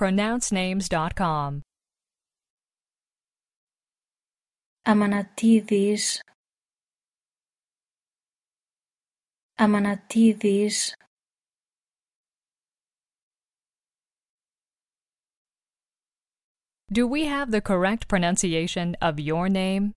pronouncenames.com. Amanatidis Amanatidis Do we have the correct pronunciation of your name?